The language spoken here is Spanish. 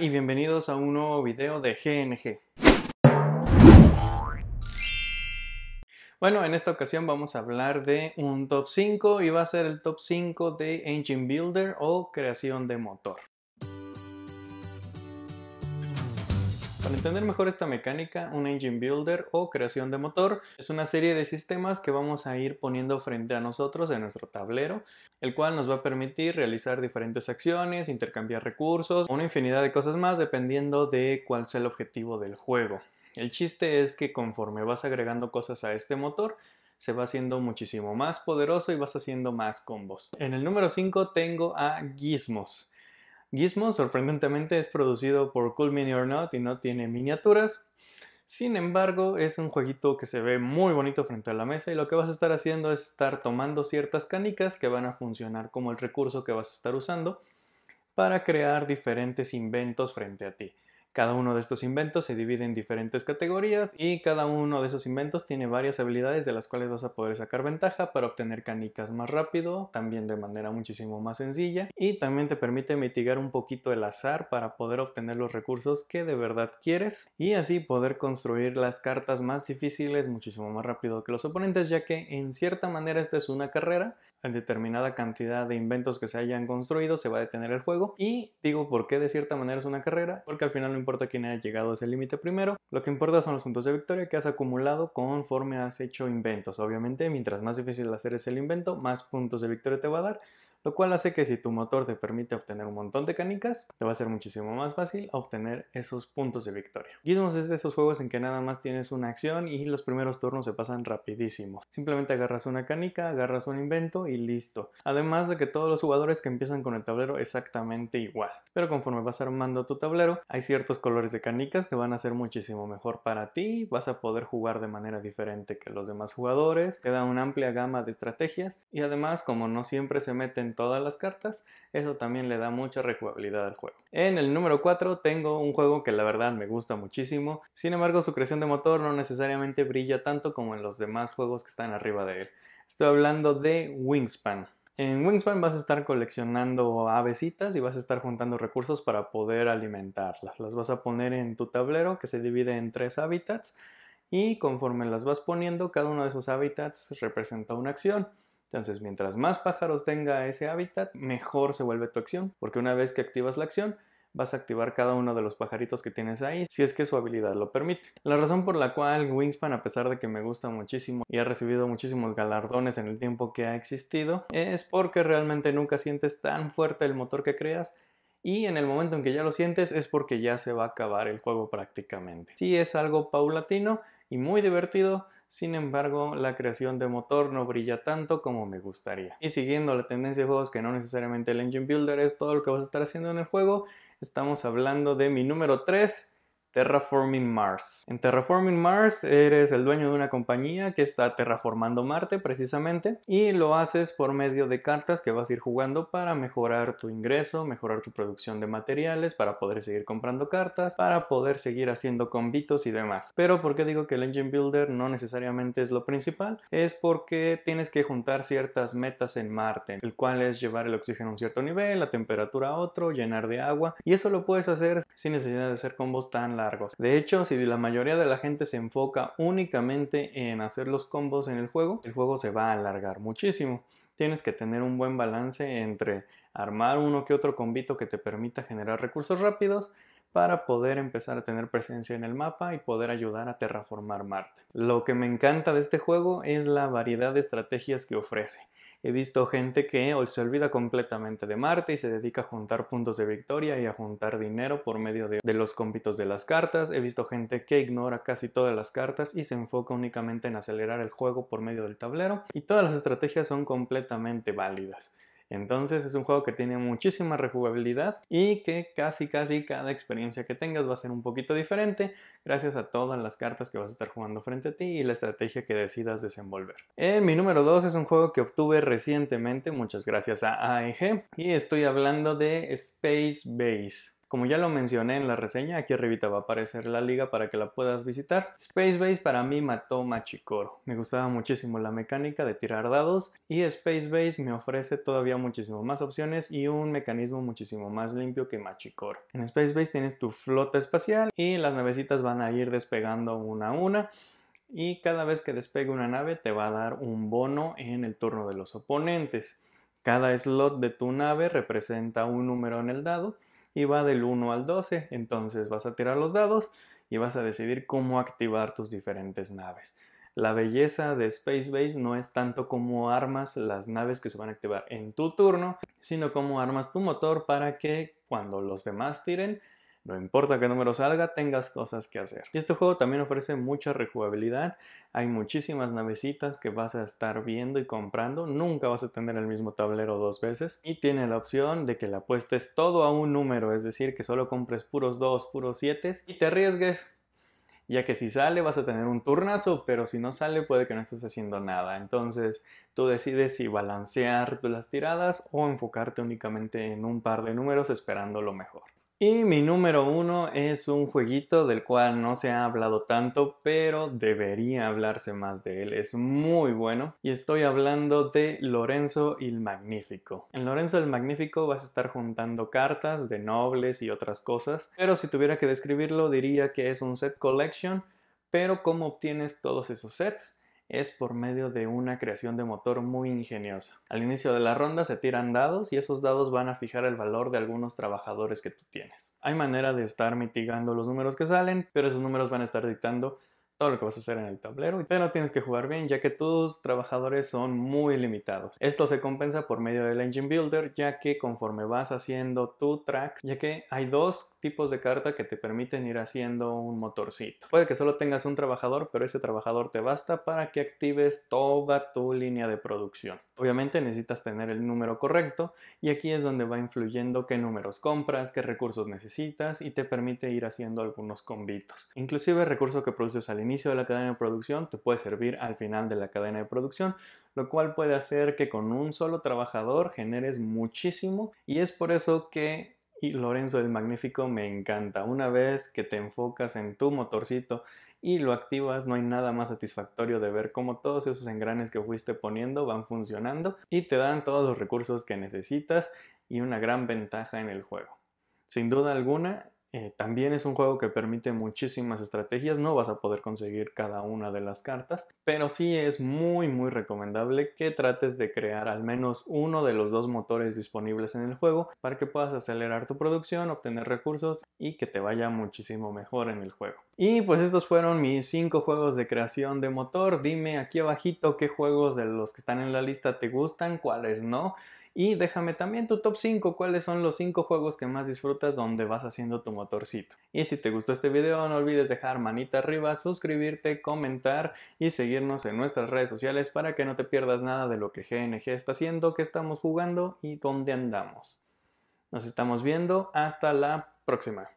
Y bienvenidos a un nuevo video de GNG. Bueno, en esta ocasión vamos a hablar de un top 5 y va a ser el top 5 de Engine Builder o creación de motor. Para entender mejor esta mecánica, un engine builder o creación de motor es una serie de sistemas que vamos a ir poniendo frente a nosotros en nuestro tablero, el cual nos va a permitir realizar diferentes acciones, intercambiar recursos, una infinidad de cosas más dependiendo de cuál sea el objetivo del juego. El chiste es que conforme vas agregando cosas a este motor, se va haciendo muchísimo más poderoso y vas haciendo más combos. En el número 5 tengo a Gizmos. Gizmo sorprendentemente es producido por Cool Mini or Not y no tiene miniaturas. Sin embargo, es un jueguito que se ve muy bonito frente a la mesa y lo que vas a estar haciendo es estar tomando ciertas canicas que van a funcionar como el recurso que vas a estar usando para crear diferentes inventos frente a ti. Cada uno de estos inventos se divide en diferentes categorías y cada uno de esos inventos tiene varias habilidades de las cuales vas a poder sacar ventaja para obtener canicas más rápido, también de manera muchísimo más sencilla y también te permite mitigar un poquito el azar para poder obtener los recursos que de verdad quieres y así poder construir las cartas más difíciles muchísimo más rápido que los oponentes ya que en cierta manera esta es una carrera en determinada cantidad de inventos que se hayan construido, se va a detener el juego. Y digo por qué de cierta manera es una carrera, porque al final no importa quién haya llegado a ese límite primero, lo que importa son los puntos de victoria que has acumulado conforme has hecho inventos. Obviamente, mientras más difícil hacer es el invento, más puntos de victoria te va a dar lo cual hace que si tu motor te permite obtener un montón de canicas, te va a ser muchísimo más fácil obtener esos puntos de victoria. Gizmos es de esos juegos en que nada más tienes una acción y los primeros turnos se pasan rapidísimos. Simplemente agarras una canica, agarras un invento y listo. Además de que todos los jugadores que empiezan con el tablero exactamente igual. Pero conforme vas armando tu tablero, hay ciertos colores de canicas que van a ser muchísimo mejor para ti, vas a poder jugar de manera diferente que los demás jugadores, te da una amplia gama de estrategias y además como no siempre se meten todas las cartas, eso también le da mucha rejugabilidad al juego. En el número 4 tengo un juego que la verdad me gusta muchísimo, sin embargo su creación de motor no necesariamente brilla tanto como en los demás juegos que están arriba de él. Estoy hablando de Wingspan. En Wingspan vas a estar coleccionando avesitas y vas a estar juntando recursos para poder alimentarlas. Las vas a poner en tu tablero que se divide en tres hábitats y conforme las vas poniendo, cada uno de esos hábitats representa una acción. Entonces, mientras más pájaros tenga ese hábitat, mejor se vuelve tu acción, porque una vez que activas la acción, vas a activar cada uno de los pajaritos que tienes ahí, si es que su habilidad lo permite. La razón por la cual Wingspan, a pesar de que me gusta muchísimo y ha recibido muchísimos galardones en el tiempo que ha existido, es porque realmente nunca sientes tan fuerte el motor que creas. Y en el momento en que ya lo sientes es porque ya se va a acabar el juego prácticamente. Si es algo paulatino y muy divertido, sin embargo, la creación de motor no brilla tanto como me gustaría. Y siguiendo la tendencia de juegos que no necesariamente el engine builder es todo lo que vas a estar haciendo en el juego, estamos hablando de mi número 3, Terraforming Mars. En Terraforming Mars eres el dueño de una compañía que está terraformando Marte precisamente y lo haces por medio de cartas que vas a ir jugando para mejorar tu ingreso, mejorar tu producción de materiales, para poder seguir comprando cartas, para poder seguir haciendo convitos y demás. Pero ¿por qué digo que el Engine Builder no necesariamente es lo principal? Es porque tienes que juntar ciertas metas en Marte, el cual es llevar el oxígeno a un cierto nivel, la temperatura a otro, llenar de agua y eso lo puedes hacer sin necesidad de hacer combos tan de hecho, si la mayoría de la gente se enfoca únicamente en hacer los combos en el juego, el juego se va a alargar muchísimo. Tienes que tener un buen balance entre armar uno que otro combito que te permita generar recursos rápidos para poder empezar a tener presencia en el mapa y poder ayudar a terraformar Marte. Lo que me encanta de este juego es la variedad de estrategias que ofrece. He visto gente que se olvida completamente de Marte y se dedica a juntar puntos de victoria y a juntar dinero por medio de, los cómpitos de las cartas. He visto gente que ignora casi todas las cartas y se enfoca únicamente en acelerar el juego por medio del tablero. Y todas las estrategias son completamente válidas. Entonces es un juego que tiene muchísima rejugabilidad y que casi casi cada experiencia que tengas va a ser un poquito diferente gracias a todas las cartas que vas a estar jugando frente a ti y la estrategia que decidas desenvolver. En eh, mi número 2 es un juego que obtuve recientemente, muchas gracias a AEG, y estoy hablando de Space Base. Como ya lo mencioné en la reseña, aquí arribita va a aparecer la liga para que la puedas visitar. Space Base para mí mató machicoro Me gustaba muchísimo la mecánica de tirar dados y Space Base me ofrece todavía muchísimo más opciones y un mecanismo muchísimo más limpio que Machicoro. En Space Base tienes tu flota espacial y las navecitas van a ir despegando una a una y cada vez que despegue una nave te va a dar un bono en el turno de los oponentes. Cada slot de tu nave representa un número en el dado y va del 1 al 12. Entonces vas a tirar los dados y vas a decidir cómo activar tus diferentes naves. La belleza de Space Base no es tanto cómo armas las naves que se van a activar en tu turno, sino cómo armas tu motor para que cuando los demás tiren no importa qué número salga, tengas cosas que hacer. Y este juego también ofrece mucha rejugabilidad. Hay muchísimas navecitas que vas a estar viendo y comprando. Nunca vas a tener el mismo tablero dos veces. Y tiene la opción de que la apuestes todo a un número. Es decir, que solo compres puros dos, puros 7 y te arriesgues ya que si sale vas a tener un turnazo, pero si no sale puede que no estés haciendo nada. Entonces tú decides si balancear las tiradas o enfocarte únicamente en un par de números esperando lo mejor. Y mi número uno es un jueguito del cual no se ha hablado tanto, pero debería hablarse más de él. Es muy bueno y estoy hablando de Lorenzo el Magnífico. En Lorenzo el Magnífico vas a estar juntando cartas de nobles y otras cosas, pero si tuviera que describirlo diría que es un set collection, pero cómo obtienes todos esos sets es por medio de una creación de motor muy ingeniosa. Al inicio de la ronda se tiran dados y esos dados van a fijar el valor de algunos trabajadores que tú tienes. Hay manera de estar mitigando los números que salen, pero esos números van a estar dictando lo que vas a hacer en el tablero, pero tienes que jugar bien ya que tus trabajadores son muy limitados. Esto se compensa por medio del Engine Builder ya que conforme vas haciendo tu track, ya que hay dos tipos de carta que te permiten ir haciendo un motorcito. Puede que solo tengas un trabajador, pero ese trabajador te basta para que actives toda tu línea de producción. Obviamente necesitas tener el número correcto y aquí es donde va influyendo qué números compras, qué recursos necesitas y te permite ir haciendo algunos convitos. Inclusive el recurso que produces al inicio de la cadena de producción te puede servir al final de la cadena de producción, lo cual puede hacer que con un solo trabajador generes muchísimo y es por eso que y Lorenzo el Magnífico me encanta. Una vez que te enfocas en tu motorcito y lo activas, no hay nada más satisfactorio de ver cómo todos esos engranes que fuiste poniendo van funcionando y te dan todos los recursos que necesitas y una gran ventaja en el juego. Sin duda alguna, eh, también es un juego que permite muchísimas estrategias, no vas a poder conseguir cada una de las cartas, pero sí es muy muy recomendable que trates de crear al menos uno de los dos motores disponibles en el juego para que puedas acelerar tu producción, obtener recursos y que te vaya muchísimo mejor en el juego. Y pues estos fueron mis 5 juegos de creación de motor, dime aquí abajito qué juegos de los que están en la lista te gustan, cuáles no y déjame también tu top 5, cuáles son los 5 juegos que más disfrutas donde vas haciendo tu motorcito. Y si te gustó este video, no olvides dejar manita arriba, suscribirte, comentar y seguirnos en nuestras redes sociales para que no te pierdas nada de lo que GNG está haciendo, que estamos jugando y dónde andamos. Nos estamos viendo, hasta la próxima.